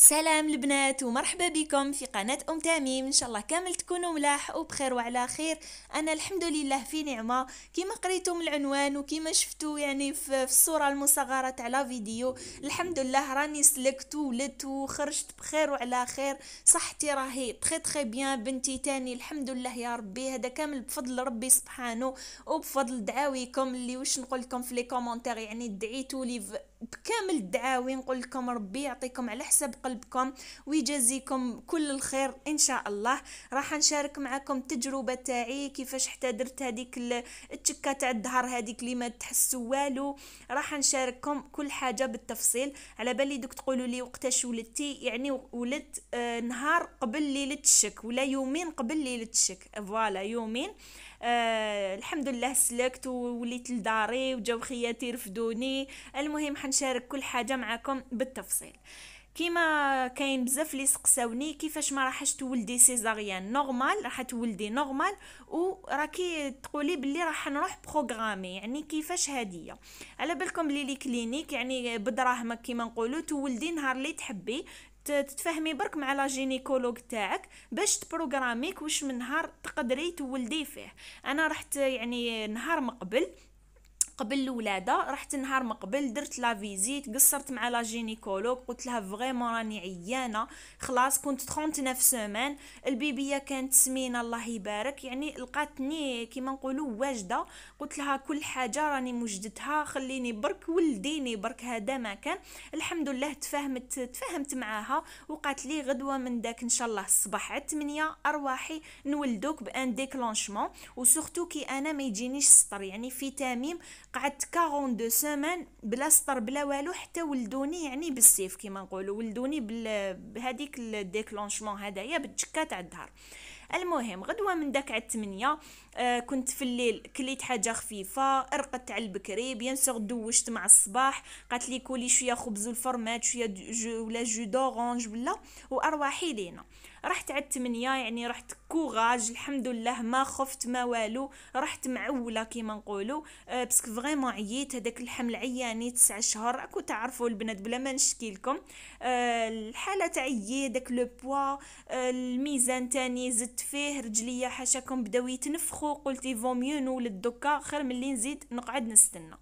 سلام البنات ومرحبا بكم في قناة أم تميم إن شاء الله كامل تكونوا ملاح وبخير وعلى خير أنا الحمد لله في نعمة كما قريتم العنوان وكما شفتوا يعني في الصورة المصغرة تاع فيديو الحمد لله راني سلكت وولدت وخرجت بخير وعلى خير صحتي راهي تخي تخي بيان بنتي تاني الحمد لله يا ربي هذا كامل بفضل ربي سبحانه وبفضل دعاويكم اللي واش نقولكم في لي كومونتير يعني دعيتوا لي بكامل الدعاوي نقول لكم ربي يعطيكم على حسب قلبكم ويجازيكم كل الخير ان شاء الله راح نشارك معكم التجربه تاعي كيفاش حتى درت هذيك التشكه تاع الظهر هذيك اللي ما تحسوا والو راح نشارككم كل حاجه بالتفصيل على بالي دوك تقولوا لي وقتاش ولدتي يعني ولدت آه، نهار قبل ليله الشك ولا يومين قبل ليله الشك فوالا يومين آه الحمد لله سلكت ووليت لداري وجاو خياتي رفدوني المهم حنشارك كل حاجه معكم بالتفصيل كيما كاين بزاف لي سقساوني كيفاش ما راحش تولدي سيزاريان نورمال راح تولدي نورمال وراكي تقولي بلي راح نروح بروغرامي يعني كيفاش هاديه على بالكم لي لي كلينيك يعني بدراهمك كيما نقولوا تولدي نهار اللي تحبي تتفاهمي برك مع لا جينيكولوج تاعك باش تبروغراميك واش من نهار تقدري تولدي فيه انا رحت يعني نهار مقبل قبل الولاده رحت نهار مقبل قبل درت لا فيزيت قصرت مع لا جينيكولوج قلت لها فريمون راني عيانه خلاص كنت 39 سومان البيبيه كانت سمينه الله يبارك يعني لقاتني كيما نقولوا واجده قلت لها كل حاجه راني مجدتها خليني برك ولديني برك هذا ما كان الحمد لله تفاهمت تفاهمت معاها وقالت لي غدوه من داك ان شاء الله الصباح على 8 ارواحي نولدوك بان ديكلونشمون وسورتو كي انا ما يجينيش سطر يعني في قعدت 42 سمان بلا سطر بلا والو حتى ولدوني يعني بالسيف كيما نقولوا ولدوني بهذيك الديكلونشمون هدايا بالتشكه تاع الدهر المهم غدوه من داك عاد 8 آه، كنت في الليل كليت حاجة خفيفة رقدت على البكري بيان سور دوشت مع الصباح قالت لي كولي شوية خبز والفرمات شوية جو ولا جو دورونج ولا وأرواحي لينا رحت عد 8 يعني رحت كوغاج الحمد لله ما خفت ما والو رحت معوله كيما نقولو أه باسكو عييت هداك الحمل عياني تسع شهر راكو تعرفوا البنات بلا ما نشكي لكم آه، الحاله تاع داك لو بوا آه، الميزان تاني زدت فيه رجليا حاشاكم بداو يتنفخوا قلتي فو ميو نولد دوكا خير ملي نزيد نقعد نستنى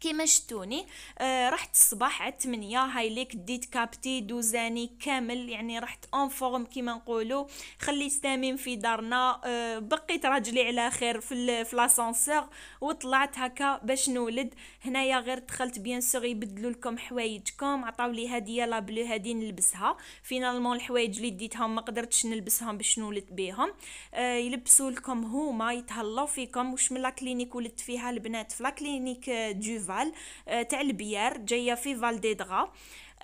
كيما شتوني آه رحت الصباح على 8 هايليك ديت كابتي دوزاني كامل يعني رحت اون فورم كيما نقولوا خليت تامين في دارنا آه بقيت راجلي على خير في في لاسانسور وطلعت هكا باش نولد هنايا غير دخلت بيان سور يبدلوا لكم حوايجكم عطاو لي هديه لا بلو هادي نلبسها فينالمون الحوايج اللي ديتهم ما قدرتش نلبسهم باش نولد بيهم آه يلبسوا لكم هما يتهلاو فيكم واش من لا كلينيك ولدت فيها البنات في لا كلينيك دوف آه، فال آه، تاع البيار جايه في فالديدغا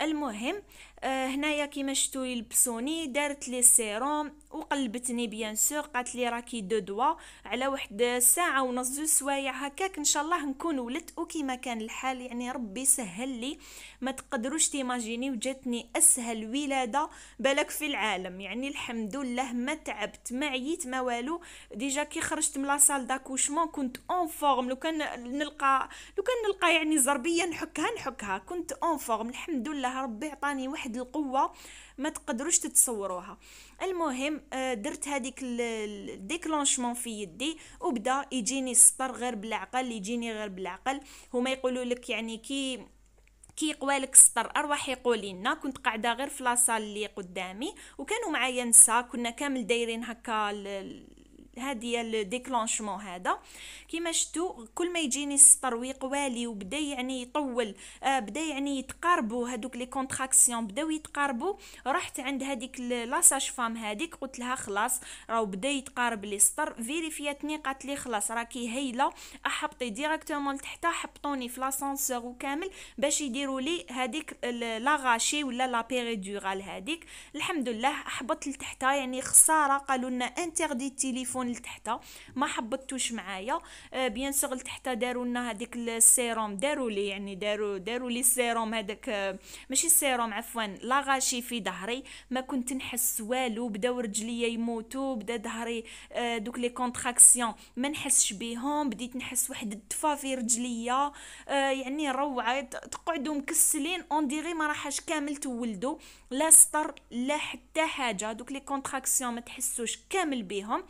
المهم آه، هنايا كيما شفتو يلبسوني دارت لي سيروم وقلبتني بيان سور قالت لي راكي دو دوا على واحد ساعه ونص زوج سوايع هكاك ان شاء الله نكون ولدت وكيما كان الحال يعني ربي سهل لي ما تقدروش تيماجيني وجاتني اسهل ولاده بالك في العالم يعني الحمد لله ما تعبت ما عييت ما والو ديجا كي خرجت من لا سال داكوشمون كنت اون فورم لو كان نلقى لو كان نلقى يعني زربيه نحكها نحكها كنت اون فورم الحمد لله ربي عطاني واحد واحد القوه ما تقدروش تتصوروها المهم آه، درت هذيك الديكلونشمون في يدي وبدا يجيني السطر غير بالعقل يجيني غير بالعقل هما يقولوا لك يعني كي كي قوالك سطر ارواح يقولي لنا كنت قاعده غير في لاصال اللي قدامي وكانوا معايا نسا كنا كامل دايرين هكا هذه هي هذا كيما شفتوا كل ما يجيني السطر ويقوالي وبدا يعني يطول آه بدا يعني يتقاربوا هذوك لي كونتراكسيون بداو يتقاربوا رحت عند هذيك لاساج فام هذيك قلت لها خلاص راهو بدا يتقارب لي السطر فيريفياتني قالت لي خلاص راكي هايله احبطي ديريكتومون لتحت حبطوني في لاسانسور وكامل باش يديروا لي هذيك لاغاشي ولا لا بيريدورال هذيك الحمد لله احبطت لتحت يعني خساره قالوا لنا انتردي التليفون البلكون لتحت ما حبطتوش معايا آه، بيان سور لتحت داروا لنا هذيك السيروم داروا لي يعني داروا داروا لي السيروم هذاك آه، ماشي السيروم عفوا لاغاشي في ظهري ما كنت نحس والو بداو رجليا يموتوا بدا ظهري آه، دوك لي كونتراكسيون ما نحسش بيهم بديت نحس واحد الدفا في رجليا يعني روعه تقعدوا مكسلين اون ديغي ما راحش كامل تولدوا لا سطر لا حتى حاجه دوك لي كونتراكسيون ما تحسوش كامل بيهم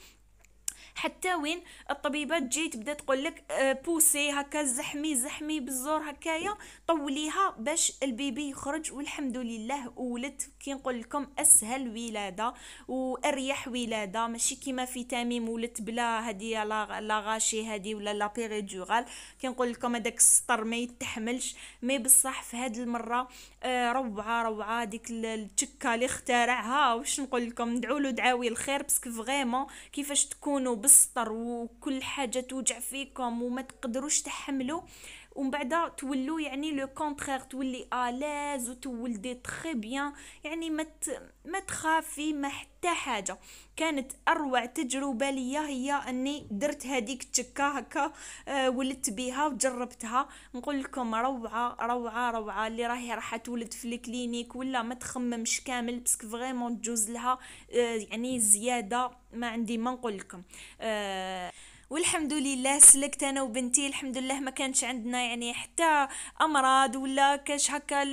حتى وين الطبيبه تجي تبدا تقول لك آه، بوسي هكا زحمي زحمي بالزور هكايا طوليها باش البيبي يخرج والحمد لله ولدت كي نقول لكم اسهل ولاده واريح ولاده ماشي كيما في تميم ولدت بلا هذه لا غاشي هدي ولا لا بيريدورال كي نقول لكم هذاك السطر ما يتحملش مي بصح في هذه المره آه، روعه روعه ديك التشكه اللي اخترعها واش نقول لكم ندعوا له دعاوي الخير باسكو فريمون كيفاش تكون بالسطر وكل حاجه توجع فيكم وما تقدروش تحملوا ومن بعد تولوا يعني لو كونترير تولي اليز وتولدي تري بيان يعني ما ما تخافي ما حتى حاجه كانت اروع تجربه ليا هي اني درت هذيك التكا هكا آه، ولدت بها وجربتها نقول لكم روعه روعه روعه اللي راهي راح تولد في الكلينيك ولا ما تخممش كامل باسكو فريمون تجوز لها آه، يعني زياده ما عندي ما نقول لكم أه والحمد لله سلكت انا وبنتي الحمد لله ما كانش عندنا يعني حتى امراض ولا كاش هكا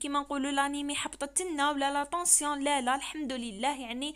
كيما نقولوا لانيمي حبطت لنا ولا لا طونسيون لا لا الحمد لله يعني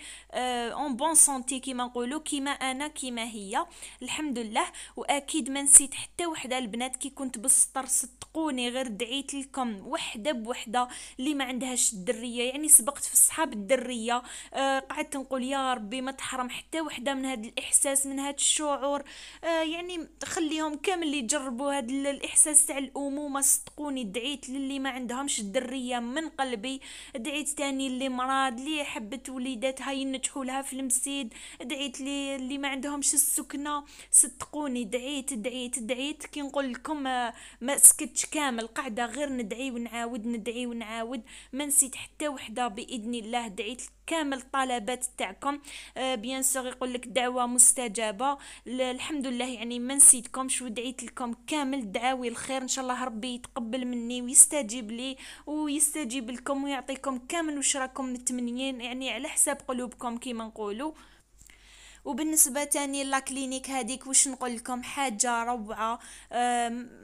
اون بون سونتي كيما نقولوا كيما انا كيما هي الحمد لله واكيد ما نسيت حتى وحده البنات كي كنت بالسطر صدقوني غير دعيت لكم وحده بوحده اللي ما عندهاش الدريه يعني سبقت في الصحاب الدريه أه قعدت نقول يا ربي ما تحرم حتى وحده من هذا الاحساس من هذا الشعور آه يعني خليهم كامل اللي يجربوا هذا الاحساس تاع الامومه صدقوني دعيت للي ما عندهمش الدريه من قلبي دعيت تاني اللي مراد اللي حبت وليداتها ينجحوا لها في المسيد دعيت لي اللي ما عندهمش السكنه صدقوني دعيت دعيت دعيت كي نقول لكم آه، ما سكتش كامل قاعده غير ندعي ونعاود ندعي ونعاود ما نسيت حتى وحده باذن الله دعيت كامل الطلبات تاعكم آه، بيان سور يقول لك دعوه مستجابه الحمد لله يعني ما نسيتكمش ودعيت لكم كامل دعاوي الخير ان شاء الله ربي يتقبل مني ويستجيب لي ويستجيب لكم ويعطيكم كامل واش راكم متمنيين يعني على حساب قلوبكم كيما نقولوا وبالنسبه تاني لكلينيك كلينيك هذيك واش نقول لكم حاجه روعه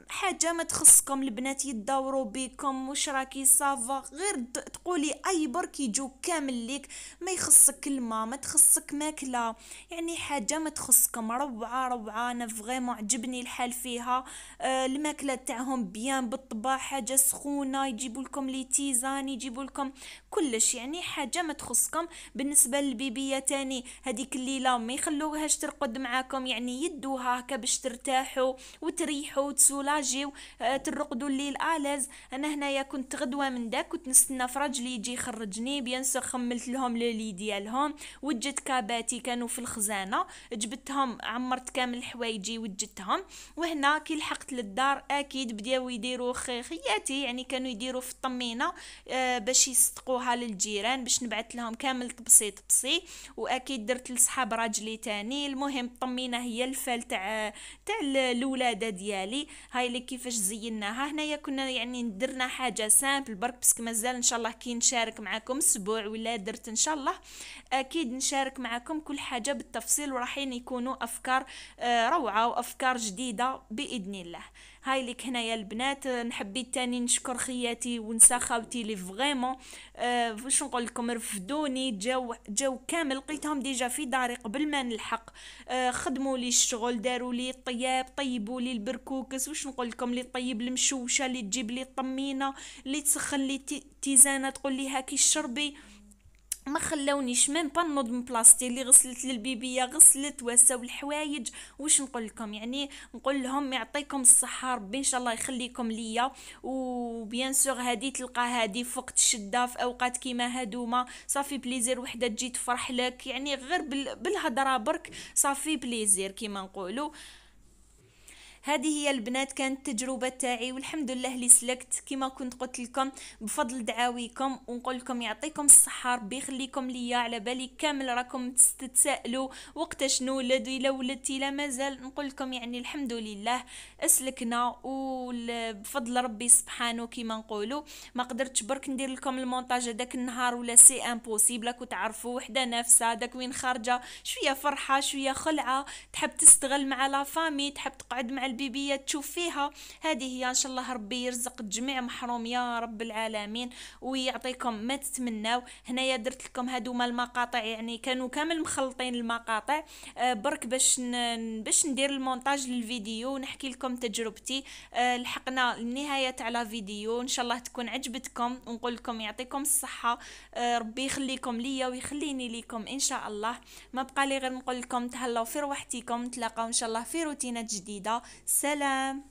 حاجه ما تخصكم البنات يدوروا بكم واش راكي صافا غير تقولي اي برك يجو كامل ليك ما يخصك الماء ما تخصك ماكله يعني حاجه ما تخصكم روعه روعه انا فغيمون عجبني الحال فيها أه، الماكله تاعهم بيان بالطبع حاجه سخونه يجيبوا لكم لي تيزان يجيبوا لكم كلش يعني حاجه ما تخصكم بالنسبه للبيبيه تاني هذيك الليله ما يخلوهاش ترقد معاكم يعني يدوها هكا باش ترتاحوا وتريحوا وتسولاجيو آه، ترقدوا الليل اليز انا هنايا كنت غدوه من داك كنت نستنى فرجلي يجي يخرجني بيان سور خملت لهم لولي ديالهم وجدت كاباتي كانوا في الخزانه جبتهم عمرت كامل حوايجي وجدتهم وهنا كي لحقت للدار اكيد بداو يديروا خياتي يعني كانوا يديروا في الطمينه آه، باش يصدقوها للجيران باش نبعث لهم كامل تبسيط بسي واكيد درت لصحاب راجلي زوج تاني المهم الطمينه هي الفال تاع تاع الولاده ديالي هاي اللي كيفاش زيناها هنايا كنا يعني درنا حاجه سامبل برك بس مازال ان شاء الله كي نشارك معكم اسبوع ولا درت ان شاء الله اكيد نشارك معكم كل حاجه بالتفصيل وراحين يكونوا افكار آه، روعه وافكار جديده باذن الله هاي لك هنايا البنات آه، نحبي تاني نشكر خياتي ونسا خاوتي لي فريمون آه، واش نقول لكم رفدوني جاو جاو كامل لقيتهم ديجا في داري قبل ما نلحق آه، خدموا لي الشغل داروا لي الطياب طيبوا لي البركوكس واش نقول لكم لي طيب المشوشه اللي تجيب لي الطمينه اللي تسخن لي تيزانه تقول لي هاكي شربي ما خلاونيش ميم با نوض من بلاصتي اللي غسلت للبيبيه غسلت واساو الحوايج واش نقول لكم يعني نقول لهم يعطيكم الصحه ربي ان شاء الله يخليكم ليا وبيان سور هادي تلقى هادي في وقت الشده في اوقات كيما هادوما صافي بليزير وحده تجي تفرح لك يعني غير بالهضره برك صافي بليزير كيما نقولوا هذه هي البنات كانت تجربه تاعي والحمد لله اللي سلكت كما كنت قلت لكم بفضل دعاويكم ونقول لكم يعطيكم الصحه ربي يخليكم ليا على بالي كامل راكم تتسائلوا وقتاش ولدي الا ولدتي لا مازال نقول لكم يعني الحمد لله اسلكنا وبفضل ربي سبحانه كما نقولوا ما قدرتش برك ندير لكم المونتاج هذاك النهار ولا سي امبوسيبل راكو تعرفوا وحده نافسه داك وين خارجه شويه فرحه شويه خلعه تحب تستغل مع لا فامي تحب تقعد مع البيبيه تشوف فيها هذه هي ان شاء الله ربي يرزق الجميع محروم يا رب العالمين ويعطيكم ما تتمناو هنايا درت لكم هذوما المقاطع يعني كانوا كامل مخلطين المقاطع آه، برك باش باش ندير المونتاج للفيديو ونحكي لكم تجربتي آه، لحقنا النهايه تاع لا فيديو ان شاء الله تكون عجبتكم ونقول لكم يعطيكم الصحه آه، ربي يخليكم ليا ويخليني ليكم ان شاء الله ما بقى لي غير نقول لكم تهلاو في روحتكم نتلاقاو ان شاء الله في روتينات جديده سلام